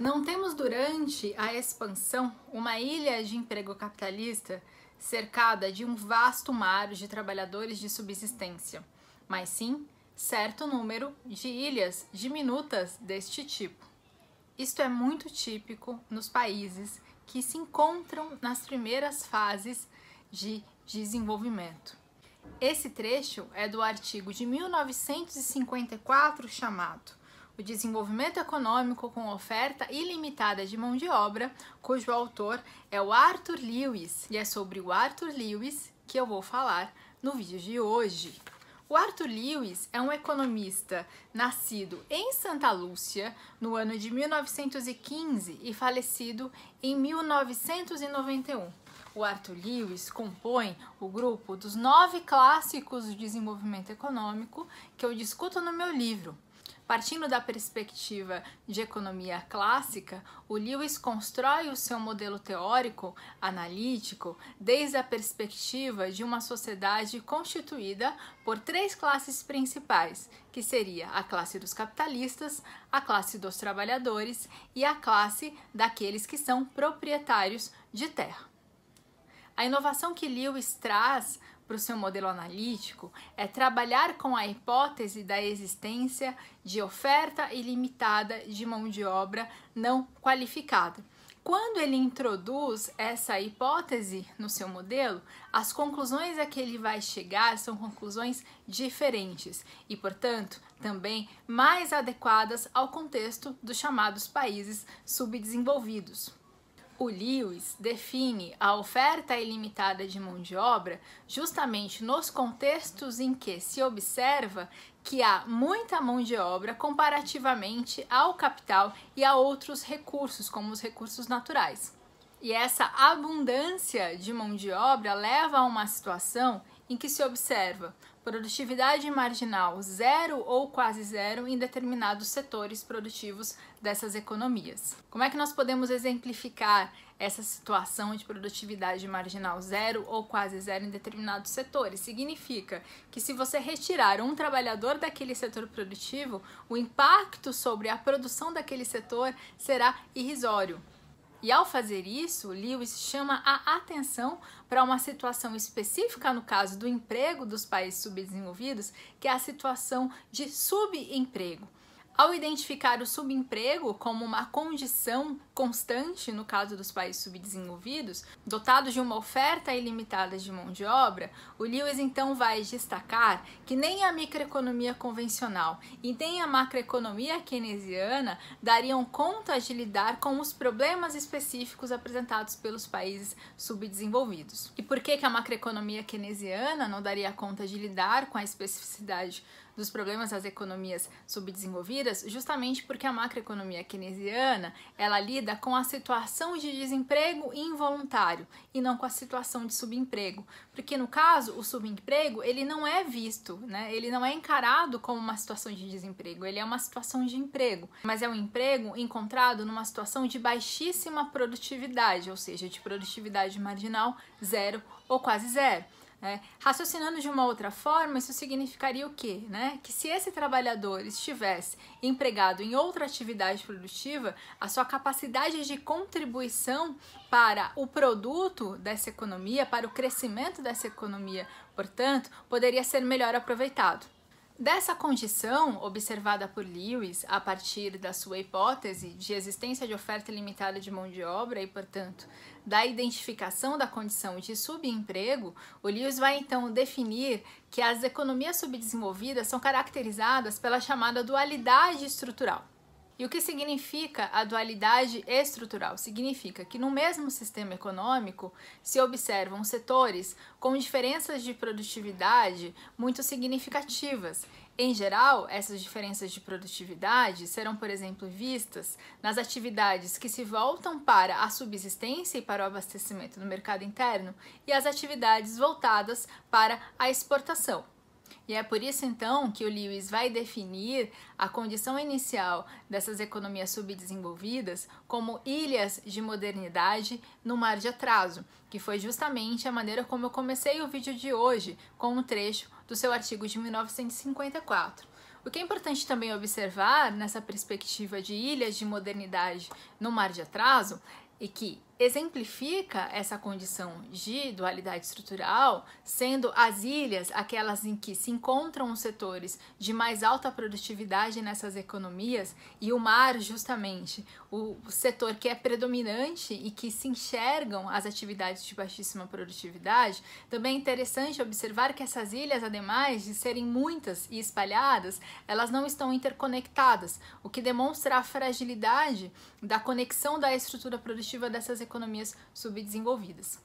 Não temos durante a expansão uma ilha de emprego capitalista cercada de um vasto mar de trabalhadores de subsistência, mas sim certo número de ilhas diminutas deste tipo. Isto é muito típico nos países que se encontram nas primeiras fases de desenvolvimento. Esse trecho é do artigo de 1954 chamado o desenvolvimento econômico com oferta ilimitada de mão de obra, cujo autor é o Arthur Lewis, e é sobre o Arthur Lewis que eu vou falar no vídeo de hoje. O Arthur Lewis é um economista nascido em Santa Lúcia no ano de 1915 e falecido em 1991. O Arthur Lewis compõe o grupo dos nove clássicos do desenvolvimento econômico que eu discuto no meu livro, Partindo da perspectiva de economia clássica, o Lewis constrói o seu modelo teórico analítico desde a perspectiva de uma sociedade constituída por três classes principais, que seria a classe dos capitalistas, a classe dos trabalhadores e a classe daqueles que são proprietários de terra. A inovação que Lewis traz para o seu modelo analítico é trabalhar com a hipótese da existência de oferta ilimitada de mão de obra não qualificada. Quando ele introduz essa hipótese no seu modelo, as conclusões a que ele vai chegar são conclusões diferentes e, portanto, também mais adequadas ao contexto dos chamados países subdesenvolvidos o Lewis define a oferta ilimitada de mão de obra justamente nos contextos em que se observa que há muita mão de obra comparativamente ao capital e a outros recursos, como os recursos naturais. E essa abundância de mão de obra leva a uma situação em que se observa Produtividade marginal zero ou quase zero em determinados setores produtivos dessas economias. Como é que nós podemos exemplificar essa situação de produtividade marginal zero ou quase zero em determinados setores? Significa que se você retirar um trabalhador daquele setor produtivo, o impacto sobre a produção daquele setor será irrisório. E ao fazer isso, Lewis chama a atenção para uma situação específica no caso do emprego dos países subdesenvolvidos, que é a situação de subemprego. Ao identificar o subemprego como uma condição constante no caso dos países subdesenvolvidos, dotado de uma oferta ilimitada de mão de obra, o Lewis então vai destacar que nem a microeconomia convencional e nem a macroeconomia keynesiana dariam conta de lidar com os problemas específicos apresentados pelos países subdesenvolvidos. E por que, que a macroeconomia keynesiana não daria conta de lidar com a especificidade dos problemas das economias subdesenvolvidas? Justamente porque a macroeconomia keynesiana ela lida lida com a situação de desemprego involuntário e não com a situação de subemprego, porque no caso o subemprego ele não é visto, né? Ele não é encarado como uma situação de desemprego, ele é uma situação de emprego, mas é um emprego encontrado numa situação de baixíssima produtividade, ou seja, de produtividade marginal zero ou quase zero. É, raciocinando de uma outra forma, isso significaria o quê? Né? Que se esse trabalhador estivesse empregado em outra atividade produtiva, a sua capacidade de contribuição para o produto dessa economia, para o crescimento dessa economia, portanto, poderia ser melhor aproveitado. Dessa condição, observada por Lewis a partir da sua hipótese de existência de oferta limitada de mão de obra e, portanto, da identificação da condição de subemprego, o Lewis vai então definir que as economias subdesenvolvidas são caracterizadas pela chamada dualidade estrutural. E o que significa a dualidade estrutural? Significa que no mesmo sistema econômico se observam setores com diferenças de produtividade muito significativas. Em geral, essas diferenças de produtividade serão, por exemplo, vistas nas atividades que se voltam para a subsistência e para o abastecimento no mercado interno e as atividades voltadas para a exportação. E é por isso então que o Lewis vai definir a condição inicial dessas economias subdesenvolvidas como ilhas de modernidade no mar de atraso, que foi justamente a maneira como eu comecei o vídeo de hoje com um trecho do seu artigo de 1954. O que é importante também observar nessa perspectiva de ilhas de modernidade no mar de atraso é que exemplifica essa condição de dualidade estrutural, sendo as ilhas aquelas em que se encontram os setores de mais alta produtividade nessas economias e o mar justamente o setor que é predominante e que se enxergam as atividades de baixíssima produtividade. Também é interessante observar que essas ilhas, ademais de serem muitas e espalhadas, elas não estão interconectadas, o que demonstra a fragilidade da conexão da estrutura produtiva dessas economias economias subdesenvolvidas.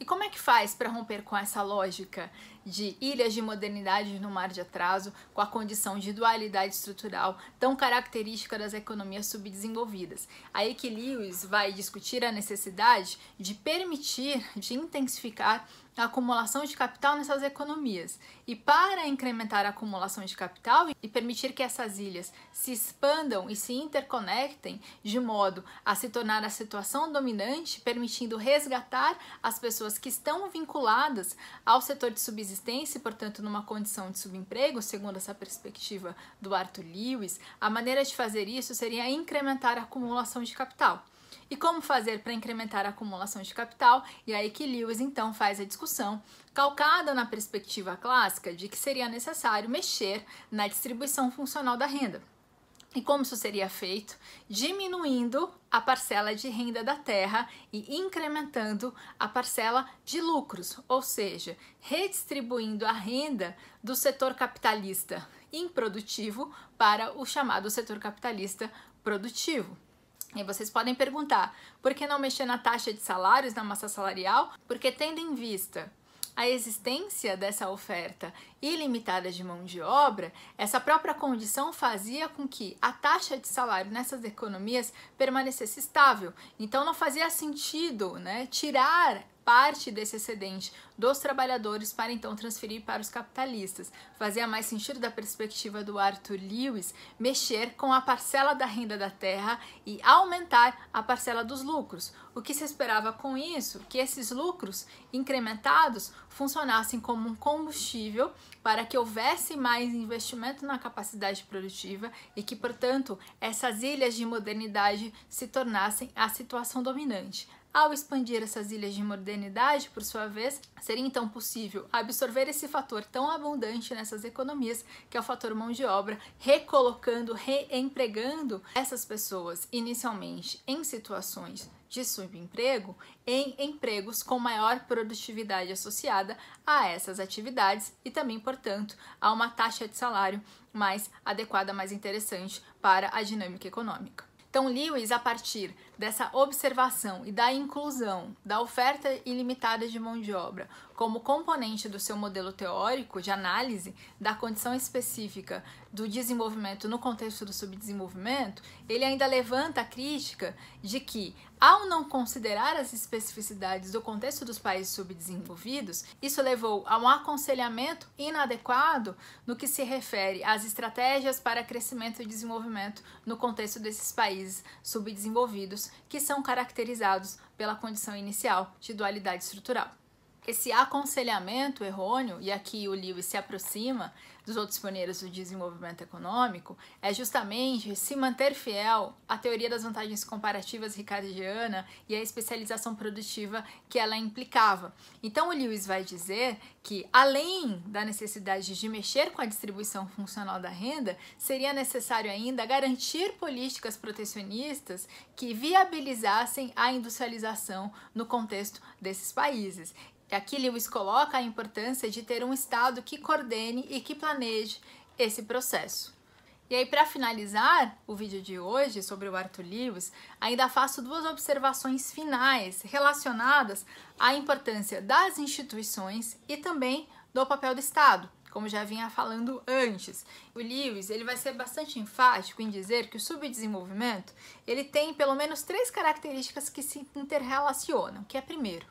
E como é que faz para romper com essa lógica de ilhas de modernidade no mar de atraso, com a condição de dualidade estrutural tão característica das economias subdesenvolvidas? Aí que Lewis vai discutir a necessidade de permitir, de intensificar a acumulação de capital nessas economias. E para incrementar a acumulação de capital e permitir que essas ilhas se expandam e se interconectem de modo a se tornar a situação dominante, permitindo resgatar as pessoas que estão vinculadas ao setor de subsistência e, portanto, numa condição de subemprego, segundo essa perspectiva do Arthur Lewis, a maneira de fazer isso seria incrementar a acumulação de capital e como fazer para incrementar a acumulação de capital. E aí que Lewis então faz a discussão, calcada na perspectiva clássica de que seria necessário mexer na distribuição funcional da renda. E como isso seria feito? Diminuindo a parcela de renda da terra e incrementando a parcela de lucros, ou seja, redistribuindo a renda do setor capitalista improdutivo para o chamado setor capitalista produtivo. E vocês podem perguntar, por que não mexer na taxa de salários, na massa salarial? Porque tendo em vista a existência dessa oferta ilimitada de mão de obra, essa própria condição fazia com que a taxa de salário nessas economias permanecesse estável. Então não fazia sentido né, tirar parte desse excedente dos trabalhadores para então transferir para os capitalistas. Fazia mais sentido da perspectiva do Arthur Lewis mexer com a parcela da renda da terra e aumentar a parcela dos lucros. O que se esperava com isso? Que esses lucros incrementados funcionassem como um combustível para que houvesse mais investimento na capacidade produtiva e que, portanto, essas ilhas de modernidade se tornassem a situação dominante. Ao expandir essas ilhas de modernidade, por sua vez, seria então possível absorver esse fator tão abundante nessas economias, que é o fator mão de obra, recolocando, reempregando essas pessoas inicialmente em situações de subemprego em empregos com maior produtividade associada a essas atividades e também, portanto, a uma taxa de salário mais adequada, mais interessante para a dinâmica econômica. Então, Lewis, a partir dessa observação e da inclusão da oferta ilimitada de mão de obra como componente do seu modelo teórico de análise da condição específica do desenvolvimento no contexto do subdesenvolvimento, ele ainda levanta a crítica de que, ao não considerar as especificidades do contexto dos países subdesenvolvidos, isso levou a um aconselhamento inadequado no que se refere às estratégias para crescimento e desenvolvimento no contexto desses países subdesenvolvidos, que são caracterizados pela condição inicial de dualidade estrutural. Esse aconselhamento errôneo, e aqui o Lewis se aproxima dos outros pioneiros do desenvolvimento econômico, é justamente se manter fiel à teoria das vantagens comparativas ricardiana e à especialização produtiva que ela implicava. Então, o Lewis vai dizer que, além da necessidade de mexer com a distribuição funcional da renda, seria necessário ainda garantir políticas protecionistas que viabilizassem a industrialização no contexto desses países. É aqui Lewis coloca a importância de ter um Estado que coordene e que planeje esse processo. E aí, para finalizar o vídeo de hoje sobre o Arthur Lewis, ainda faço duas observações finais relacionadas à importância das instituições e também do papel do Estado, como já vinha falando antes. O Lewis ele vai ser bastante enfático em dizer que o subdesenvolvimento ele tem pelo menos três características que se interrelacionam, que é primeiro,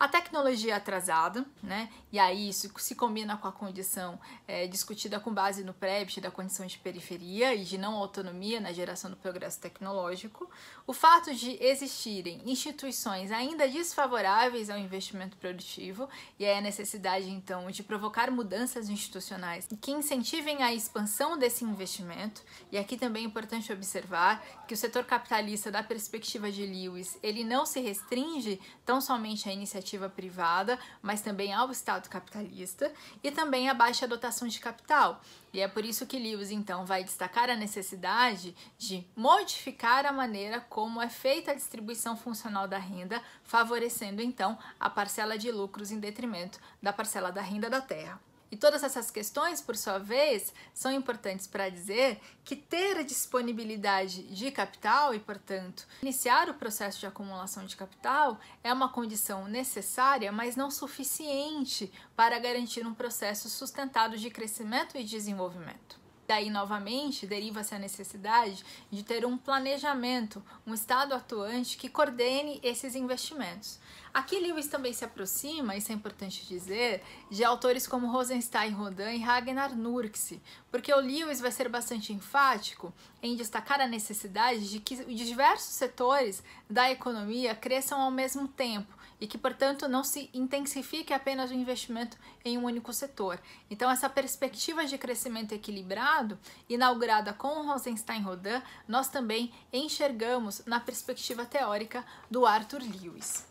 a tecnologia é atrasada, né? E aí isso se combina com a condição é, discutida com base no PREBT da condição de periferia e de não autonomia na geração do progresso tecnológico. O fato de existirem instituições ainda desfavoráveis ao investimento produtivo e aí a necessidade, então, de provocar mudanças institucionais que incentivem a expansão desse investimento. E aqui também é importante observar que o setor capitalista, da perspectiva de Lewis, ele não se restringe tão somente à iniciativa iniciativa privada, mas também ao Estado capitalista, e também a baixa dotação de capital. E é por isso que Lewis, então, vai destacar a necessidade de modificar a maneira como é feita a distribuição funcional da renda, favorecendo, então, a parcela de lucros em detrimento da parcela da renda da terra. E todas essas questões, por sua vez, são importantes para dizer que ter a disponibilidade de capital e, portanto, iniciar o processo de acumulação de capital é uma condição necessária, mas não suficiente para garantir um processo sustentado de crescimento e desenvolvimento. Daí, novamente, deriva-se a necessidade de ter um planejamento, um Estado atuante que coordene esses investimentos. Aqui Lewis também se aproxima, isso é importante dizer, de autores como Rosenstein, Rodin e Ragnar Nurkse, porque o Lewis vai ser bastante enfático em destacar a necessidade de que diversos setores da economia cresçam ao mesmo tempo e que, portanto, não se intensifique apenas o investimento em um único setor. Então, essa perspectiva de crescimento equilibrado, inaugurada com Rosenstein-Rodin, nós também enxergamos na perspectiva teórica do Arthur Lewis.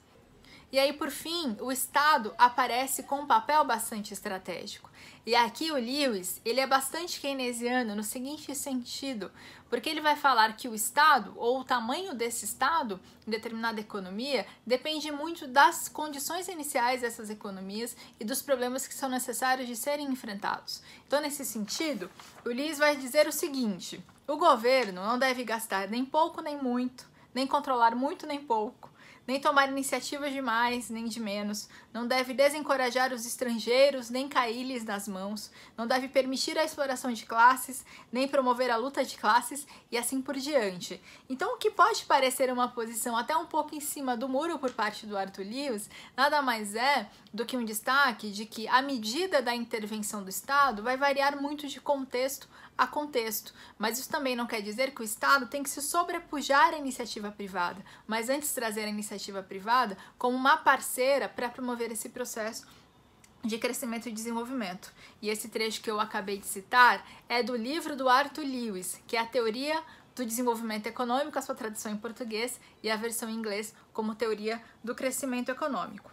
E aí, por fim, o Estado aparece com um papel bastante estratégico. E aqui o Lewis, ele é bastante keynesiano no seguinte sentido, porque ele vai falar que o Estado, ou o tamanho desse Estado, em determinada economia, depende muito das condições iniciais dessas economias e dos problemas que são necessários de serem enfrentados. Então, nesse sentido, o Lewis vai dizer o seguinte, o governo não deve gastar nem pouco nem muito, nem controlar muito nem pouco, nem tomar iniciativas de mais, nem de menos. Não deve desencorajar os estrangeiros, nem cair-lhes nas mãos. Não deve permitir a exploração de classes, nem promover a luta de classes e assim por diante. Então, o que pode parecer uma posição até um pouco em cima do muro por parte do Arthur Lewis, nada mais é do que um destaque de que a medida da intervenção do Estado vai variar muito de contexto a contexto. Mas isso também não quer dizer que o Estado tem que se sobrepujar à iniciativa privada, mas antes trazer a iniciativa privada como uma parceira para promover esse processo de crescimento e desenvolvimento. E esse trecho que eu acabei de citar é do livro do Arthur Lewis, que é a teoria do desenvolvimento econômico, a sua tradução em português, e a versão em inglês como teoria do crescimento econômico.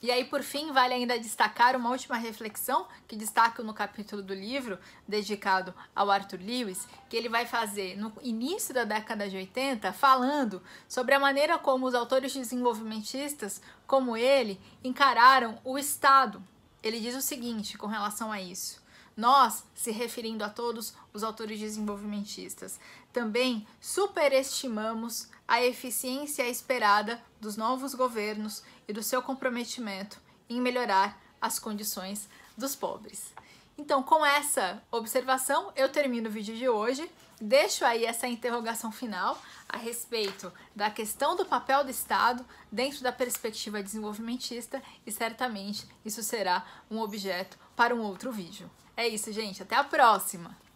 E aí, por fim, vale ainda destacar uma última reflexão que destaco no capítulo do livro dedicado ao Arthur Lewis, que ele vai fazer no início da década de 80, falando sobre a maneira como os autores desenvolvimentistas, como ele, encararam o Estado. Ele diz o seguinte com relação a isso. Nós, se referindo a todos os autores desenvolvimentistas, também superestimamos a eficiência esperada dos novos governos e do seu comprometimento em melhorar as condições dos pobres. Então, com essa observação, eu termino o vídeo de hoje. Deixo aí essa interrogação final a respeito da questão do papel do Estado dentro da perspectiva desenvolvimentista e certamente isso será um objeto para um outro vídeo. É isso, gente. Até a próxima!